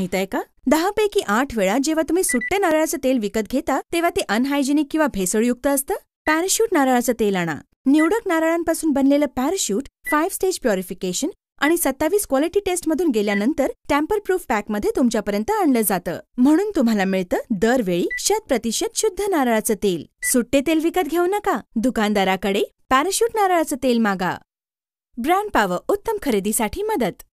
माहित आहे का दहा पैकी आठ वेळा जेव्हा तुम्ही सुट्टे नारळाचं तेल विकत घेता तेव्हा ते अनहायजेनिक किंवा भेसळयुक्त असतं पॅराशूट नारळाचं तेल आणा निवडक नारळांपासून बनलेलं पॅराशूट फाईव्ह स्टेज प्युरिफिकेशन आणि सत्तावीस क्वालिटी टेस्टमधून गेल्यानंतर टॅम्पर प्रूफ पॅकमध्ये तुमच्यापर्यंत आणलं जातं म्हणून तुम्हाला मिळतं दरवेळी शत प्रतिशत शुद्ध नारळाचं तेल सुट्टे तेल विकत घेऊ नका दुकानदाराकडे पॅराशूट नारळाचं तेल मागा ब्रँड पावर उत्तम खरेदीसाठी मदत